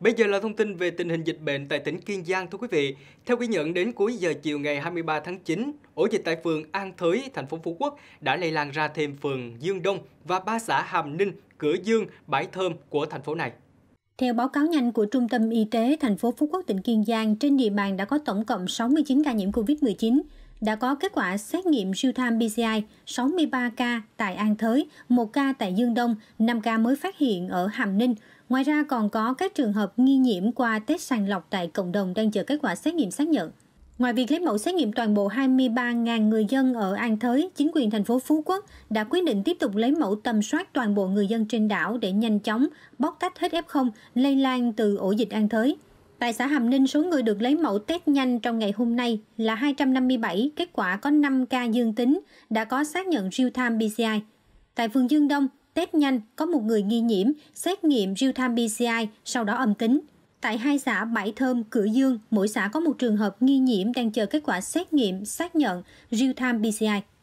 Bây giờ là thông tin về tình hình dịch bệnh tại tỉnh Kiên Giang thưa quý vị. Theo ghi nhận đến cuối giờ chiều ngày 23 tháng 9, ổ dịch tại phường An Thới, thành phố Phú Quốc đã lây lan ra thêm phường Dương Đông và ba xã Hàm Ninh, Cửa Dương, Bãi Thơm của thành phố này. Theo báo cáo nhanh của Trung tâm Y tế thành phố Phú Quốc tỉnh Kiên Giang, trên địa bàn đã có tổng cộng 69 ca nhiễm COVID-19, đã có kết quả xét nghiệm real-time PCI 63 ca tại An Thới, 1 ca tại Dương Đông, 5 ca mới phát hiện ở Hàm Ninh, Ngoài ra còn có các trường hợp nghi nhiễm qua test sàng lọc tại cộng đồng đang chờ kết quả xét nghiệm xác nhận. Ngoài việc lấy mẫu xét nghiệm toàn bộ 23.000 người dân ở An Thới, chính quyền thành phố Phú Quốc đã quyết định tiếp tục lấy mẫu tầm soát toàn bộ người dân trên đảo để nhanh chóng bóc tách hết F0 lây lan từ ổ dịch An Thới. Tại xã Hàm Ninh, số người được lấy mẫu test nhanh trong ngày hôm nay là 257, kết quả có 5 ca dương tính, đã có xác nhận real-time PCI. Tại phường Dương Đông, test nhanh có một người nghi nhiễm, xét nghiệm real-time PCI, sau đó âm tính. Tại hai xã Bãi Thơm, Cửa Dương, mỗi xã có một trường hợp nghi nhiễm đang chờ kết quả xét nghiệm xác nhận real-time PCI.